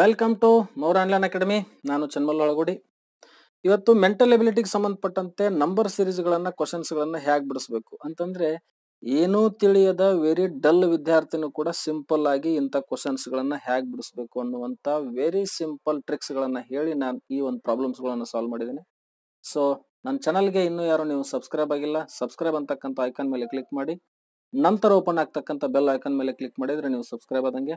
welcome to our online academy ನಾನು ಚನ್ಮಲ್ ಒಳಗುಡಿ ಇವತ್ತು ಮೆಂಟಲ್ ಎಬಿಲಿಟಿಗೆ ಸಂಬಂಧಪಟ್ಟಂತೆ ನಂಬರ್ ಸೀರೀಸ್ಗಳನ್ನು ಕ್ವಶನ್ಸ್ಗಳನ್ನು ಹೇಗೆ ಬಿಡಿಸ್ಬೇಕು ಅಂತಂದರೆ ಏನೂ ತಿಳಿಯದ ವೆರಿ ಡಲ್ ವಿದ್ಯಾರ್ಥಿನೂ ಕೂಡ ಸಿಂಪಲ್ ಆಗಿ ಇಂಥ ಕ್ವಶನ್ಸ್ಗಳನ್ನು ಹೇಗೆ ಬಿಡಿಸ್ಬೇಕು ಅನ್ನುವಂಥ ವೆರಿ ಸಿಂಪಲ್ ಟ್ರಿಕ್ಸ್ಗಳನ್ನು ಹೇಳಿ ನಾನು ಈ ಒಂದು ಪ್ರಾಬ್ಲಮ್ಸ್ಗಳನ್ನು ಸಾಲ್ವ್ ಮಾಡಿದ್ದೀನಿ ಸೊ ನನ್ನ ಚಾನಲ್ಗೆ ಇನ್ನೂ ಯಾರು ನೀವು ಸಬ್ಸ್ಕ್ರೈಬ್ ಆಗಿಲ್ಲ ಸಬ್ಸ್ಕ್ರೈಬ್ ಅಂತಕ್ಕಂಥ ಐಕಾನ್ ಮೇಲೆ ಕ್ಲಿಕ್ ಮಾಡಿ ನಂತರ ಓಪನ್ ಆಗ್ತಕ್ಕಂಥ ಬೆಲ್ ಐಕನ್ ಮೇಲೆ ಕ್ಲಿಕ್ ಮಾಡಿದರೆ ನೀವು ಸಬ್ಸ್ಕ್ರೈಬ್ ಆದಂಗೆ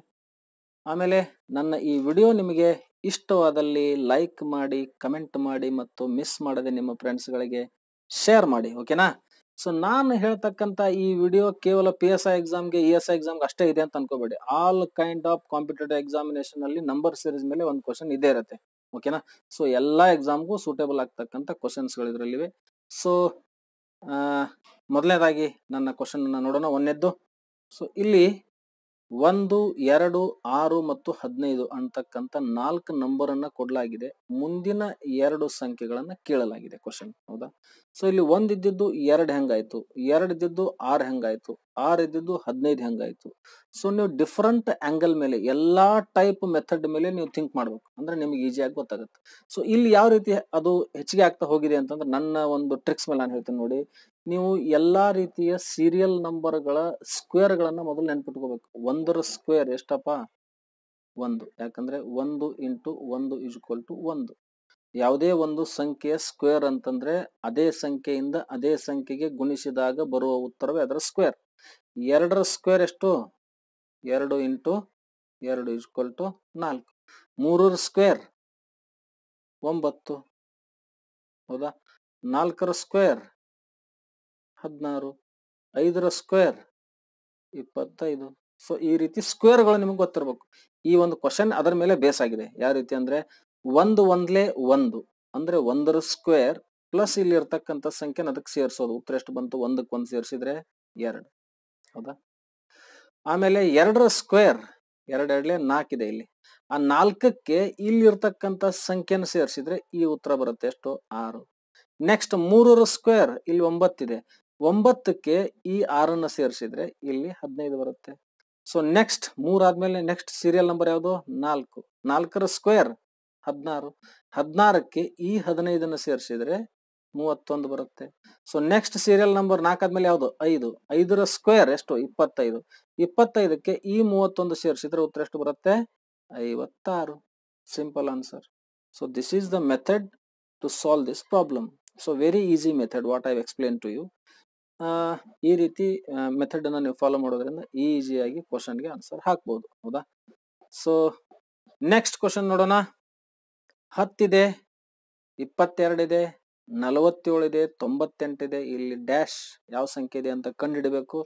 ಆಮೇಲೆ ನನ್ನ ಈ ವಿಡಿಯೋ ನಿಮಗೆ ಇಷ್ಟವಾದಲ್ಲಿ ಲೈಕ್ ಮಾಡಿ ಕಮೆಂಟ್ ಮಾಡಿ ಮತ್ತು ಮಿಸ್ ಮಾಡದೆ ನಿಮ್ಮ ಫ್ರೆಂಡ್ಸ್ಗಳಿಗೆ ಶೇರ್ ಮಾಡಿ ಓಕೆನಾ ಸೊ ನಾನು ಹೇಳ್ತಕ್ಕಂಥ ಈ ವಿಡಿಯೋ ಕೇವಲ ಪಿ ಎಸ್ ಐ ಎಕ್ಸಾಮ್ಗೆ ಇ ಎಸ್ ಐ ಎಕ್ಸಾಮ್ಗೆ ಅಷ್ಟೇ ಇದೆ ಅಂತ ಅನ್ಕೋಬೇಡಿ all kind of competitive examination number series ಮೇಲೆ ಒಂದು ಕ್ವಶನ್ ಇದೇ ಇರುತ್ತೆ ಓಕೆನಾ ಸೊ ಎಲ್ಲ ಎಕ್ಸಾಮ್ಗೂ ಸೂಟೇಬಲ್ ಆಗ್ತಕ್ಕಂಥ ಕ್ವಶನ್ಸ್ಗಳು ಇದರಲ್ಲಿವೆ ಸೊ ಮೊದಲನೇದಾಗಿ ನನ್ನ ಕ್ವಶನ್ ನೋಡೋಣ ಒಂದೆದ್ದು ಸೊ ಇಲ್ಲಿ ಒಂದು ಎರಡು ಆರು ಮತ್ತು ಹದಿನೈದು ಅಂತಕ್ಕಂಥ ನಾಲ್ಕು ಅನ್ನ ಕೊಡಲಾಗಿದೆ ಮುಂದಿನ ಎರಡು ಸಂಖ್ಯೆಗಳನ್ನು ಕೇಳಲಾಗಿದೆ ಕ್ವಶನ್ ಹೌದಾ ಸೊ ಇಲ್ಲಿ ಒಂದಿದ್ದು ಎರಡು ಹೆಂಗಾಯಿತು ಎರಡು ಇದ್ದಿದ್ದು ಆರು ಹೆಂಗಾಯಿತು ಆರ್ ಇದ್ದಿದ್ದು ಹದಿನೈದು ಹೆಂಗಾಯ್ತು ಸೊ ನೀವು ಡಿಫ್ರೆಂಟ್ ಆ್ಯಂಗಲ್ ಮೇಲೆ ಎಲ್ಲಾ ಟೈಪ್ ಮೆಥಡ್ ಮೇಲೆ ನೀವು ಥಿಂಕ್ ಮಾಡ್ಬೇಕು ಅಂದ್ರೆ ನಿಮ್ಗೆ ಈಸಿಯಾಗಿ ಗೊತ್ತಾಗುತ್ತೆ ಸೊ ಇಲ್ಲಿ ಯಾವ ರೀತಿ ಅದು ಹೆಚ್ಚಿಗೆ ಆಗ್ತಾ ಹೋಗಿದೆ ಅಂತಂದ್ರೆ ನನ್ನ ಒಂದು ಟ್ರಿಕ್ಸ್ ಮೇಲೆ ನಾನು ಹೇಳ್ತೀನಿ ನೋಡಿ ನೀವು ಎಲ್ಲಾ ರೀತಿಯ ಸೀರಿಯಲ್ ನಂಬರ್ಗಳ ಸ್ಕ್ವೇರ್ಗಳನ್ನು ಮೊದಲು ನೆನ್ಪಿಟ್ಕೋಬೇಕು ಒಂದರ ಸ್ಕ್ವೇರ್ ಎಷ್ಟಪ್ಪ ಒಂದು ಯಾಕಂದ್ರೆ ಒಂದು ಇಂಟು ಒಂದು ಈಕ್ವಲ್ ಟು ಒಂದು ಯಾವುದೇ ಒಂದು ಸಂಖ್ಯೆಯ ಸ್ಕ್ವೇರ್ ಅಂತಂದ್ರೆ ಅದೇ ಸಂಖ್ಯೆಯಿಂದ ಅದೇ ಸಂಖ್ಯೆಗೆ ಗುಣಿಸಿದಾಗ ಬರುವ ಉತ್ತರವೇ ಅದರ ಸ್ಕ್ವೇರ್ ಎರಡರ ಸ್ಕ್ವೇರ್ ಎಷ್ಟು ಎರಡು ಇಂಟು ಎರಡು ಈಕ್ವಲ್ ಟು ನಾಲ್ಕು ಮೂರರ ಸ್ಕ್ವೇರ್ ಒಂಬತ್ತು ಹೌದಾ ನಾಲ್ಕರ ಸ್ಕ್ವೇರ್ ಹದಿನಾರು ಐದರ ಸ್ಕ್ವೇರ್ ಇಪ್ಪತ್ತೈದು ಸೊ ಈ ರೀತಿ ಸ್ಕ್ವೇರ್ಗಳು ನಿಮಗೆ ಗೊತ್ತಿರಬೇಕು ಈ ಒಂದು ಕ್ವಶನ್ ಅದರ ಮೇಲೆ ಬೇಸ್ ಆಗಿದೆ ಯಾವ ರೀತಿ ಅಂದರೆ ಒಂದು ಒಂದ್ಲೇ ಒಂದು ಅಂದರೆ ಒಂದರ ಸ್ಕ್ವೇರ್ ಪ್ಲಸ್ ಇಲ್ಲಿರ್ತಕ್ಕಂಥ ಸಂಖ್ಯೆ ಸಂಖ್ಯೆನ ಅದಕ್ಕೆ ಸೇರಿಸೋದು ಉತ್ತರ ಎಷ್ಟು ಬಂತು ಒಂದಕ್ಕೆ ಒಂದು ಸೇರಿಸಿದ್ರೆ ಎರಡು ಹೌದಾ ಆಮೇಲೆ ಎರಡರ ಸ್ಕ್ವೇರ್ ಎರಡೆರಡ್ಲೆ ನಾಲ್ಕಿದೆ ಇಲ್ಲಿ ಆ ನಾಲ್ಕಕ್ಕೆ ಇಲ್ಲಿರ್ತಕ್ಕಂಥ ಸಂಖ್ಯೆನ ಸೇರಿಸಿದ್ರೆ ಈ ಉತ್ತರ ಬರುತ್ತೆ ಎಷ್ಟು ಆರು ನೆಕ್ಸ್ಟ್ ಮೂರರ ಸ್ಕ್ವೇರ್ ಇಲ್ಲಿ ಒಂಬತ್ತಿದೆ ಒಂಬತ್ತಕ್ಕೆ ಈ ಆರನ್ನ ಸೇರಿಸಿದ್ರೆ ಇಲ್ಲಿ ಹದಿನೈದು ಬರುತ್ತೆ ಸೊ ನೆಕ್ಸ್ಟ್ ಆದ್ಮೇಲೆ ನೆಕ್ಸ್ಟ್ ಸೀರಿಯಲ್ ನಂಬರ್ ಯಾವುದು ನಾಲ್ಕು ನಾಲ್ಕರ ಸ್ಕ್ವೇರ್ ಹದಿನಾರು ಹದಿನಾರಕ್ಕೆ ಈ ಹದಿನೈದನ್ನ ಸೇರಿಸಿದ್ರೆ ಮೂವತ್ತೊಂದು ಬರುತ್ತೆ ಸೊ ನೆಕ್ಸ್ಟ್ ಸೀರಿಯಲ್ ನಂಬರ್ ನಾಲ್ಕಾದ್ಮೇಲೆ ಯಾವುದು ಐದು ಐದರ ಸ್ಕ್ವೇರ್ ಎಷ್ಟು ಇಪ್ಪತ್ತೈದು ಇಪ್ಪತ್ತೈದಕ್ಕೆ ಈ ಮೂವತ್ತೊಂದು ಸೇರಿಸಿದ್ರೆ ಉತ್ತರ ಎಷ್ಟು ಬರುತ್ತೆ ಐವತ್ತಾರು simple answer so this is the method to solve this problem so very easy method what I explain to you ಈ ರೀತಿ ಮೆಥಡನ್ನು ನೀವು ಫಾಲೋ ಮಾಡೋದ್ರಿಂದ ಈಸಿಯಾಗಿ ಕ್ವಶನ್ಗೆ ಆನ್ಸರ್ ಹಾಕ್ಬೋದು ಹೌದಾ ಸೊ ನೆಕ್ಸ್ಟ್ ಕ್ವಶನ್ ನೋಡೋಣ ಹತ್ತಿದೆ ಇಪ್ಪತ್ತೆರಡಿದೆ ನಲವತ್ತೇಳಿದೆ ತೊಂಬತ್ತೆಂಟಿದೆ ಇಲ್ಲಿ ಡ್ಯಾಶ್ ಯಾವ ಸಂಖ್ಯೆ ಇದೆ ಅಂತ ಕಂಡುಹಿಡಬೇಕು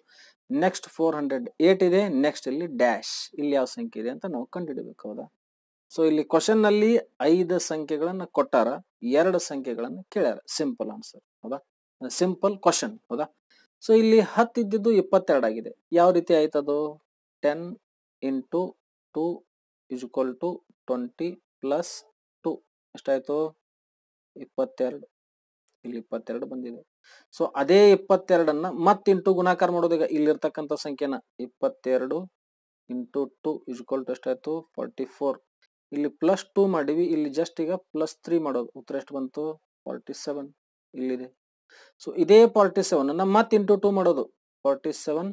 ನೆಕ್ಸ್ಟ್ ಫೋರ್ ಹಂಡ್ರೆಡ್ ಏಟ್ ಇದೆ ನೆಕ್ಸ್ಟ್ ಇಲ್ಲಿ ಡ್ಯಾಶ್ ಇಲ್ಲಿ ಯಾವ ಸಂಖ್ಯೆ ಇದೆ ಅಂತ ನಾವು ಕಂಡುಹಿಡಬೇಕು ಹೌದಾ ಸೊ ಇಲ್ಲಿ ನಲ್ಲಿ ಐದು ಸಂಖ್ಯೆಗಳನ್ನು ಕೊಟ್ಟಾರ ಎರಡು ಸಂಖ್ಯೆಗಳನ್ನು ಕೇಳ್ಯಾರ ಸಿಂಪಲ್ ಆನ್ಸರ್ ಹೌದಾ ಸಿಂಪಲ್ ಕ್ವಶನ್ ಹೌದಾ ಸೊ ಇಲ್ಲಿ ಹತ್ತು ಇದ್ದಿದ್ದು ಇಪ್ಪತ್ತೆರಡಾಗಿದೆ ಯಾವ ರೀತಿ ಆಯ್ತದು ten into two is equal to twenty plus two ಎಷ್ಟಾಯ್ತು ಇಪ್ಪತ್ತೆರಡು ಇಲ್ಲಿ ಇಪ್ಪತ್ತೆರಡು ಬಂದಿದೆ ಸೊ ಅದೇ ಇಪ್ಪತ್ತೆರಡನ್ನ ಮತ್ ಇಂಟು ಗುಣಾಕಾರ ಮಾಡೋದೀಗ ಇಲ್ಲಿರ್ತಕ್ಕಂಥ ಸಂಖ್ಯೆನ ಇಪ್ಪತ್ತೆರಡು ಇಂಟು ಟು ಇಸ್ಕೊಲ್ ಟು ಎಷ್ಟಾಯ್ತು ಫಾರ್ಟಿ ಫೋರ್ ಇಲ್ಲಿ ಪ್ಲಸ್ ಟೂ ಮಾಡಿವಿ ಇಲ್ಲಿ ಜಸ್ಟ್ ಈಗ ಪ್ಲಸ್ ತ್ರೀ ಮಾಡೋದು ಉತ್ತರ ಎಷ್ಟು ಬಂತು ಫಾರ್ಟಿ ಸೆವೆನ್ ಇಲ್ಲಿದೆ ಸೊ ಇದೇ ಫಾರ್ಟಿ ಸೆವೆನ್ ಅನ್ನ ಮತ್ತೆ ಇಂಟು ಟು ಮಾಡೋದು ಫಾರ್ಟಿ ಸೆವೆನ್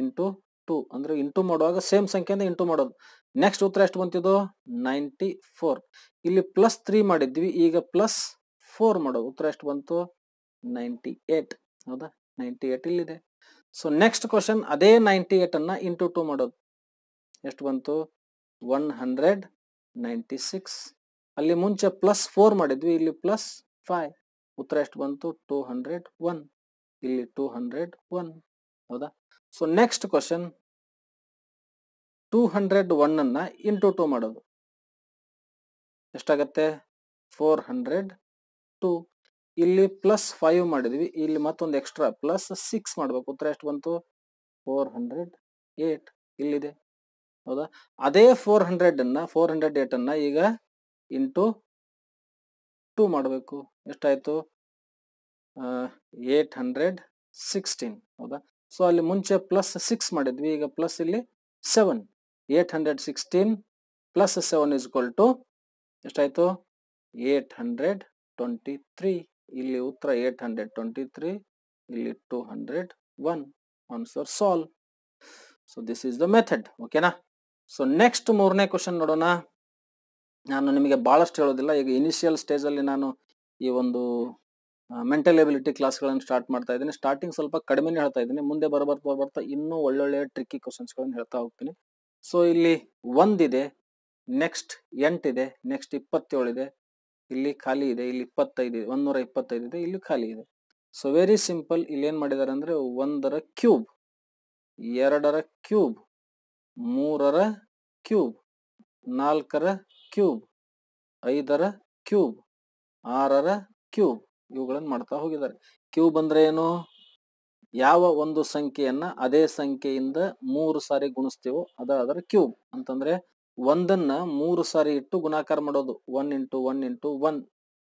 ಇಂಟು ಟು ಅಂದ್ರೆ ಇಂಟು ಮಾಡುವಾಗ ಸೇಮ್ ಸಂಖ್ಯೆಯಿಂದ ಇಂಟು ಮಾಡೋದು ನೆಕ್ಸ್ಟ್ ಉತ್ತರ ಎಷ್ಟು ಬಂತಿದ್ದು ನೈಂಟಿ ಫೋರ್ ಇಲ್ಲಿ ಪ್ಲಸ್ ತ್ರೀ ಮಾಡಿದ್ವಿ ಈಗ ಪ್ಲಸ್ ಫೋರ್ ಮಾಡೋದು ಉತ್ತರ ಎಷ್ಟು ಬಂತು ನೈಂಟಿ ಏಟ್ ಹೌದಾ ನೈಂಟಿ ಏಟ್ ಇಲ್ಲಿದೆ ಸೊ ನೆಕ್ಸ್ಟ್ ಕ್ವಶನ್ ಅದೇ ನೈಂಟಿ ಏಟನ್ನು ಇಂಟು ಟು ಮಾಡೋದು ಎಷ್ಟು ಬಂತು ಒನ್ ಹಂಡ್ರೆಡ್ ನೈಂಟಿ ಸಿಕ್ಸ್ ಅಲ್ಲಿ ಮುಂಚೆ ಪ್ಲಸ್ ಫೋರ್ ಮಾಡಿದ್ವಿ ಇಲ್ಲಿ ಪ್ಲಸ್ ಫೈವ್ ಉತ್ತರ ಎಷ್ಟು ಬಂತು ಟೂ ಹಂಡ್ರೆಡ್ ಒನ್ ಇಲ್ಲಿ ಟೂ ಹಂಡ್ರೆಡ್ ಒನ್ ಹೌದಾ so next question two hundred one ಅನ್ನ ಇಂಟು ಟು ಮಾಡೋದು ಎಷ್ಟಾಗತ್ತೆ ಫೋರ್ ಹಂಡ್ರೆಡ್ ಟು ಇಲ್ಲಿ ಪ್ಲಸ್ ಫೈವ್ ಮಾಡಿದ್ವಿ ಇಲ್ಲಿ ಮತ್ತೊಂದು ಎಕ್ಸ್ಟ್ರಾ ಪ್ಲಸ್ ಸಿಕ್ಸ್ ಮಾಡಬೇಕು ಉತ್ತರ ಎಷ್ಟು ಬಂತು ಫೋರ್ ಹಂಡ್ರೆಡ್ ಏಟ್ ಇಲ್ಲಿದೆ ಹೌದಾ ಅದೇ ಫೋರ್ ಹಂಡ್ರೆಡನ್ನು ಫೋರ್ ಹಂಡ್ರೆಡ್ ಏಟನ್ನು ಈಗ ಇಂಟು ಟೂ ಮಾಡಬೇಕು ಎಷ್ಟಾಯಿತು ಏಟ್ ಹಂಡ್ರೆಡ್ ಸಿಕ್ಸ್ಟೀನ್ ಹೌದಾ ಸೊ ಅಲ್ಲಿ ಮುಂಚೆ ಪ್ಲಸ್ ಸಿಕ್ಸ್ ಮಾಡಿದ್ವಿ ಈಗ ಪ್ಲಸ್ ಇಲ್ಲಿ seven eight hundred sixteen plus seven is to ಎಷ್ಟಾಯಿತು ಏಟ್ ಹಂಡ್ರೆಡ್ ಟ್ವೆಂಟಿ ತ್ರೀ ಇಲ್ಲಿ ಉತ್ತರ ಏಟ್ ಹಂಡ್ರೆಡ್ ಟ್ವೆಂಟಿ ತ್ರೀ ಇಲ್ಲಿ two hundred one answer solve so this is the method ಓಕೆನಾ ಸೊ ನೆಕ್ಸ್ಟ್ ಮೂರನೇ question ನೋಡೋಣ ನಾನು ನಿಮಗೆ ಭಾಳಷ್ಟು ಹೇಳೋದಿಲ್ಲ ಈಗ ಇನಿಷಿಯಲ್ ಸ್ಟೇಜಲ್ಲಿ ನಾನು ಈ ಒಂದು ಮೆಂಟಲ್ ಎಬಿಲಿಟಿ ಕ್ಲಾಸ್ಗಳನ್ನು ಸ್ಟಾರ್ಟ್ ಮಾಡ್ತಾ ಇದ್ದೀನಿ ಸ್ಟಾರ್ಟಿಂಗ್ ಸ್ವಲ್ಪ ಕಡಿಮೆನೇ ಹೇಳ್ತಾ ಇದ್ದೀನಿ ಮುಂದೆ ಬರಬರ್ತಾ ಬರ್ತಾ ಇನ್ನೂ ಒಳ್ಳೊಳ್ಳೆ ಟ್ರಿಕ್ಕಿ ಕ್ವಶನ್ಸ್ಗಳನ್ನು ಹೇಳ್ತಾ ಹೋಗ್ತೀನಿ ಸೊ ಇಲ್ಲಿ ಒಂದಿದೆ ನೆಕ್ಸ್ಟ್ ಎಂಟಿದೆ ನೆಕ್ಸ್ಟ್ ಇಪ್ಪತ್ತೇಳು ಇದೆ ಇಲ್ಲಿ ಖಾಲಿ ಇದೆ ಇಲ್ಲಿ ಇಪ್ಪತ್ತೈದು ಇದೆ ಒಂದೂರ ಇಪ್ಪತ್ತೈದು ಇದೆ ಇಲ್ಲಿ ಖಾಲಿ ಇದೆ ಸೊ ವೆರಿ ಸಿಂಪಲ್ ಇಲ್ಲಿ ಏನು ಮಾಡಿದ್ದಾರೆ ಅಂದರೆ ಒಂದರ ಕ್ಯೂಬ್ ಎರಡರ ಕ್ಯೂಬ್ ಮೂರರ ಕ್ಯೂಬ್ ನಾಲ್ಕರ ಕ್ಯೂಬ್ ಐದರ ಕ್ಯೂಬ್ ಆರರ ಕ್ಯೂಬ್ ಇವುಗಳನ್ನು ಮಾಡ್ತಾ ಹೋಗಿದ್ದಾರೆ ಕ್ಯೂಬ್ ಅಂದರೆ ಏನು ಯಾವ ಒಂದು ಸಂಖ್ಯೆಯನ್ನ ಅದೇ ಸಂಖ್ಯೆಯಿಂದ ಮೂರು ಸಾರಿ ಗುಣಿಸ್ತೇವೋ ಅದ ಅದರ ಕ್ಯೂಬ್ ಅಂತಂದ್ರೆ ಒಂದನ್ನ ಮೂರು ಸಾರಿ ಇಟ್ಟು ಗುಣಾಕಾರ ಮಾಡೋದು one into one into one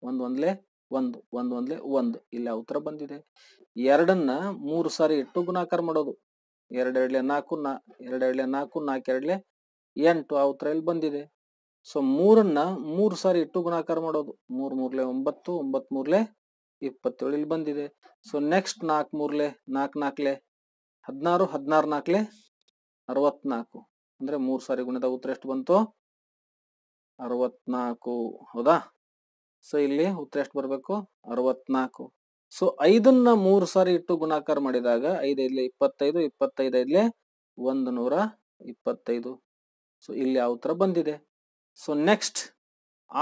ಒಂದು ಒಂದ್ಲೆ ಒಂದು ಒಂದು ಒಂದ್ಲೆ ಒಂದು ಇಲ್ಲಿ ಉತ್ತರ ಬಂದಿದೆ ಎರಡನ್ನ ಮೂರು ಸಾರಿ ಇಟ್ಟು ಗುಣಾಕಾರ ಮಾಡೋದು ಎರಡೆರಡ್ಲೆ ನಾಲ್ಕು ನಾ ಎರಡೆರಡ್ಲೆ ನಾಲ್ಕು ನಾಲ್ಕು ಎರಡ್ಲೆ ಎಂಟು ಆ ಉತ್ತರ ಇಲ್ಲಿ ಬಂದಿದೆ ಸೊ ಮೂರನ್ನ ಮೂರು ಸಾರಿ ಇಟ್ಟು ಗುಣಾಕಾರ ಮಾಡೋದು ಮೂರ್ ಮೂರ್ಲೆ ಒಂಬತ್ತು ಒಂಬತ್ ಮೂರ್ಲೆ ಇಪ್ಪತ್ತೇಳು ಇಲ್ಲಿ ಬಂದಿದೆ ಸೊ ನೆಕ್ಸ್ಟ್ ನಾಲ್ಕು ಮೂರ್ಲೆ ನಾಲ್ಕು ನಾಲ್ಕಲೆ ಹದಿನಾರು ಹದಿನಾರು ನಾಲ್ಕಲೆ ಅರವತ್ನಾಲ್ಕು ಅಂದ್ರೆ ಮೂರು ಸಾರಿ ಗುಣದ ಉತ್ತರ ಎಷ್ಟು ಬಂತು ಅರವತ್ನಾಲ್ಕು ಹೌದಾ ಸೊ ಇಲ್ಲಿ ಉತ್ತರ ಎಷ್ಟು ಬರಬೇಕು ಅರವತ್ನಾಲ್ಕು ಸೊ ಐದನ್ನ ಮೂರು ಸಾರಿ ಇಟ್ಟು ಗುಣಾಕಾರ ಮಾಡಿದಾಗ ಇಲ್ಲಿ ಇಪ್ಪತ್ತೈದು ಇಪ್ಪತ್ತೈದೈದ್ಲೆ ಒಂದು ನೂರ ಇಪ್ಪತ್ತೈದು ಸೊ ಇಲ್ಲಿ ಯಾವ ಉತ್ತರ ಬಂದಿದೆ ಸೊ ನೆಕ್ಸ್ಟ್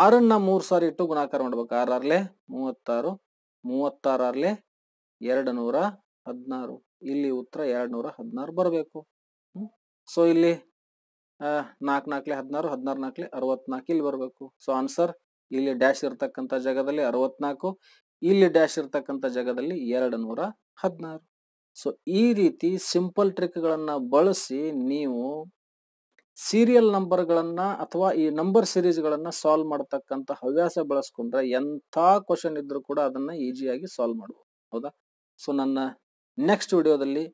ಆರನ್ನ ಮೂರು ಸಾರಿ ಇಟ್ಟು ಗುಣಾಕಾರ ಮಾಡ್ಬೇಕು ಆರಲೆ ಮೂವತ್ತಾರು ಮೂವತ್ತಾರಲೆ ಎರಡು ನೂರ ಹದಿನಾರು ಇಲ್ಲಿ ಉತ್ತರ ಎರಡು ನೂರ ಹದಿನಾರು ಬರಬೇಕು ಸೊ ಇಲ್ಲಿ ನಾಲ್ಕು ನಾಲ್ಕಲೆ ಹದಿನಾರು ಹದಿನಾರು ನಾಲ್ಕಲೆ ಅರವತ್ನಾಲ್ಕು ಇಲ್ಲಿ ಬರಬೇಕು ಸೊ ಆನ್ಸರ್ ಇಲ್ಲಿ ಡ್ಯಾಶ್ ಇರತಕ್ಕಂಥ ಜಾಗದಲ್ಲಿ ಅರವತ್ನಾಲ್ಕು ಇಲ್ಲಿ ಡ್ಯಾಶ್ ಇರ್ತಕ್ಕಂಥ ಜಾಗದಲ್ಲಿ ಎರಡು ನೂರ ಹದಿನಾರು ಸೊ ಈ ರೀತಿ ಸಿಂಪಲ್ ಟ್ರಿಕ್ಗಳನ್ನು ಬಳಸಿ ನೀವು ಸೀರಿಯಲ್ ನಂಬರ್ಗಳನ್ನು ಅಥವಾ ಈ ನಂಬರ್ ಸೀರೀಸ್ಗಳನ್ನು ಸಾಲ್ವ್ ಮಾಡ್ತಕ್ಕಂಥ ಹವ್ಯಾಸ ಬಳಸ್ಕೊಂಡ್ರೆ ಎಂಥ ಕ್ವಶನ್ ಇದ್ದರೂ ಕೂಡ ಅದನ್ನು ಈಜಿಯಾಗಿ ಸಾಲ್ವ್ ಮಾಡಬಹುದು ಹೌದಾ ಸೊ ನನ್ನ ನೆಕ್ಸ್ಟ್ ವಿಡಿಯೋದಲ್ಲಿ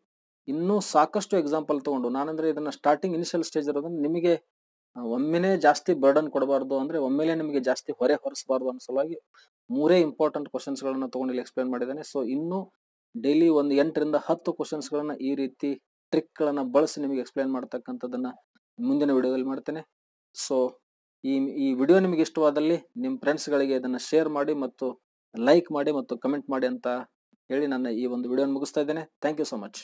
ಇನ್ನೂ ಸಾಕಷ್ಟು ಎಕ್ಸಾಂಪಲ್ ತೊಗೊಂಡು ನಾನಂದ್ರೆ ಇದನ್ನು ಸ್ಟಾರ್ಟಿಂಗ್ ಇನಿಷಿಯಲ್ ಸ್ಟೇಜ್ ಇರೋದನ್ನು ನಿಮಗೆ ಒಮ್ಮೆನೇ ಜಾಸ್ತಿ ಬರ್ಡನ್ ಕೊಡಬಾರ್ದು ಅಂದರೆ ಒಮ್ಮೆಲೇ ನಿಮಗೆ ಜಾಸ್ತಿ ಹೊರೆ ಹೊರಿಸಬಾರ್ದು ಅನ್ನೋ ಸಲುವಾಗಿ ಮೂರೇ ಇಂಪಾರ್ಟೆಂಟ್ ಕ್ವಶನ್ಸ್ಗಳನ್ನು ತೊಗೊಂಡು ಇಲ್ಲಿ ಎಕ್ಸ್ಪ್ಲೇನ್ ಮಾಡಿದ್ದೇನೆ ಸೊ ಇನ್ನೂ ಡೈಲಿ ಒಂದು ಎಂಟರಿಂದ ಹತ್ತು ಕ್ವಶನ್ಸ್ಗಳನ್ನು ಈ ರೀತಿ ಟ್ರಿಕ್ಗಳನ್ನು ಬಳಸಿ ನಿಮಗೆ ಎಕ್ಸ್ಪ್ಲೇನ್ ಮಾಡ್ತಕ್ಕಂಥದ್ದನ್ನು ಮುಂದಿನ ವಿಡಿಯೋದಲ್ಲಿ ಮಾಡ್ತೇನೆ ಸೊ ಈ ಈ ವಿಡಿಯೋ ನಿಮಗೆ ಇಷ್ಟವಾದಲ್ಲಿ ನಿಮ್ಮ ಫ್ರೆಂಡ್ಸ್ಗಳಿಗೆ ಇದನ್ನು ಶೇರ್ ಮಾಡಿ ಮತ್ತು ಲೈಕ್ ಮಾಡಿ ಮತ್ತು ಕಮೆಂಟ್ ಮಾಡಿ ಅಂತ ಹೇಳಿ ನನ್ನ ಈ ಒಂದು ವಿಡಿಯೋ ಮುಗಿಸ್ತಾ ಇದ್ದೇನೆ ಥ್ಯಾಂಕ್ ಯು ಸೊ ಮಚ್